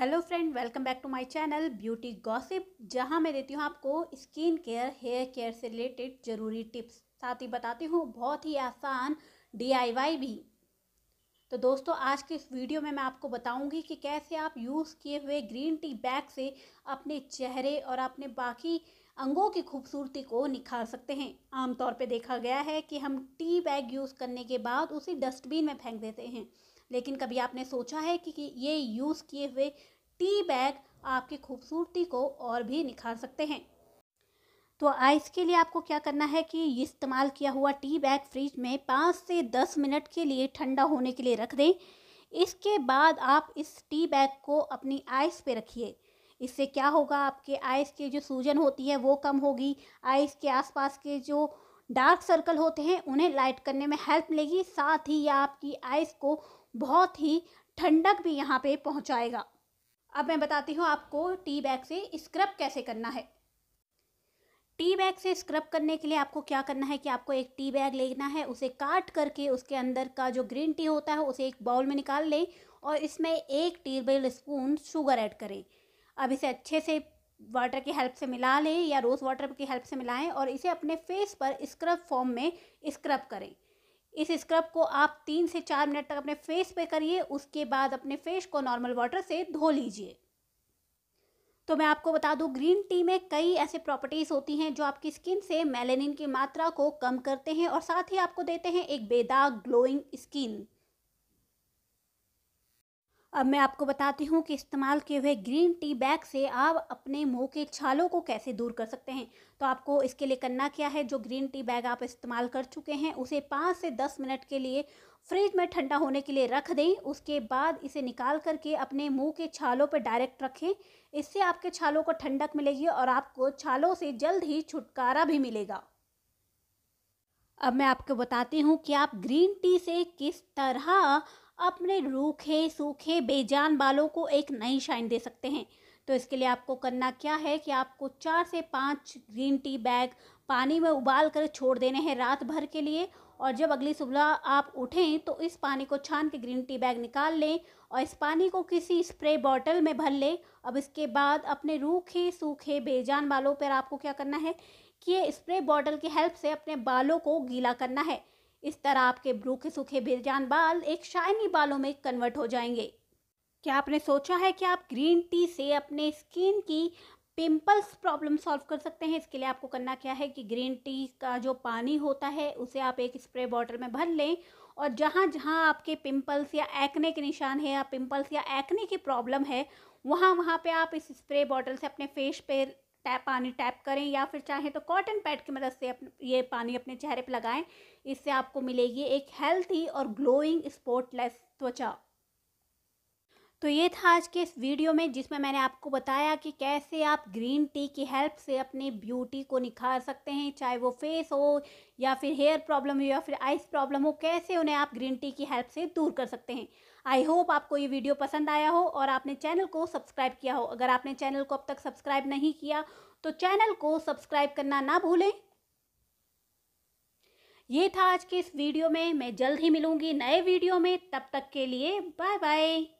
hello friend welcome back to my channel beauty gossip जहां मैं देती हूं आपको स्किन केयर हेयर केयर से रिलेटेड ज़रूरी टिप्स साथ ही बताती हूं बहुत ही आसान डीआईवाई भी तो दोस्तों आज के इस वीडियो में मैं आपको बताऊंगी कि कैसे आप यूज़ किए हुए ग्रीन टी बैग से अपने चेहरे और अपने बाकी अंगों की खूबसूरती को निखार सकते हैं आमतौर पर देखा गया है कि हम टी बैग यूज़ करने के बाद उसी डस्टबिन में फेंक देते हैं लेकिन कभी आपने सोचा है कि, ये यूज़ किए हुए टी बैग आपकी खूबसूरती को और भी निखार सकते हैं तो आइस के लिए आपको क्या करना है कि इस्तेमाल किया हुआ टी बैग फ्रिज में पाँच से दस मिनट के लिए ठंडा होने के लिए रख दें इसके बाद आप इस टी बैग को अपनी आइस पे रखिए इससे क्या होगा आपके आइस के जो सूजन होती है वो कम होगी आइस के आसपास के जो डार्क सर्कल होते हैं उन्हें लाइट करने में हेल्प मिलेगी साथ ही यह आपकी आइज़ को बहुत ही ठंडक भी यहाँ पे पहुँचाएगा अब मैं बताती हूँ आपको टी बैग से स्क्रब कैसे करना है टी बैग से स्क्रब करने के लिए आपको क्या करना है कि आपको एक टी बैग लेना है उसे काट करके उसके अंदर का जो ग्रीन टी होता है उसे एक बाउल में निकाल लें और इसमें एक टेबल स्पून शुगर ऐड करें अब इसे अच्छे से वाटर की हेल्प से मिला लें या रोज़ वाटर की हेल्प से मिलाएं और इसे अपने फेस पर स्क्रब फॉर्म में स्क्रब करें इस स्क्रब को आप तीन से चार मिनट तक अपने फेस पे करिए उसके बाद अपने फेस को नॉर्मल वाटर से धो लीजिए तो मैं आपको बता दूं ग्रीन टी में कई ऐसे प्रॉपर्टीज़ होती हैं जो आपकी स्किन से मेलेनिन की मात्रा को कम करते हैं और साथ ही आपको देते हैं एक बेदाग ग्लोइंग स्किन अब मैं आपको बताती हूँ कि इस्तेमाल किए हुए ग्रीन टी बैग से आप अपने मुंह के छालों को कैसे दूर कर सकते हैं तो आपको इसके लिए करना क्या है जो ग्रीन टी बैग आप इस्तेमाल कर चुके हैं उसे पाँच से दस मिनट के लिए फ्रिज में ठंडा होने के लिए रख दें उसके बाद इसे निकाल करके अपने मुंह के छालों पर डायरेक्ट रखें इससे आपके छालों को ठंडक मिलेगी और आपको छालों से जल्द ही छुटकारा भी मिलेगा अब मैं आपको बताती हूँ कि आप ग्रीन टी से किस तरह अपने रूखे सूखे बेजान बालों को एक नई शाइन दे सकते हैं तो इसके लिए आपको करना क्या है कि आपको चार से पाँच ग्रीन टी बैग पानी में उबाल कर छोड़ देने हैं रात भर के लिए और जब अगली सुबह आप उठें तो इस पानी को छान के ग्रीन टी बैग निकाल लें और इस पानी को किसी स्प्रे बॉटल में भर लें अब इसके बाद अपने रूखे सूखे बेजान बालों पर आपको क्या करना है कि ये स्प्रे बॉटल की हेल्प से अपने बालों को गीला करना है इस तरह आपके ब्रू के सूखे बेजान बाल एक शाइनी बालों में कन्वर्ट हो जाएंगे क्या आपने सोचा है कि आप ग्रीन टी से अपने स्किन की पिंपल्स प्रॉब्लम सॉल्व कर सकते हैं इसके लिए आपको करना क्या है कि ग्रीन टी का जो पानी होता है उसे आप एक स्प्रे बॉटल में भर लें और जहाँ जहाँ आपके पिंपल्स या एक्ने के निशान है या पिंपल्स या एक्ने की प्रॉब्लम है वहाँ वहाँ पे आप इस स्प्रे बॉटल से अपने फेस पे टैप पानी टैप करें या फिर चाहें तो कॉटन पैड की मदद से ये पानी अपने चेहरे पर लगाएं इससे आपको मिलेगी एक हेल्थी और ग्लोइंग स्पॉटलेस त्वचा तो ये था आज के इस वीडियो में जिसमें मैंने आपको बताया कि कैसे आप ग्रीन टी की हेल्प से अपनी ब्यूटी को निखार सकते हैं चाहे वो फेस हो या फिर हेयर प्रॉब्लम हो या फिर आइस प्रॉब्लम हो कैसे उन्हें आप ग्रीन टी की हेल्प से दूर कर सकते हैं आई होप आपको ये वीडियो पसंद आया हो और आपने चैनल को सब्सक्राइब किया हो अगर आपने चैनल को अब तक सब्सक्राइब नहीं किया तो चैनल को सब्सक्राइब करना ना भूलें ये था आज के इस वीडियो में मैं जल्द ही मिलूंगी नए वीडियो में तब तक के लिए बाय बाय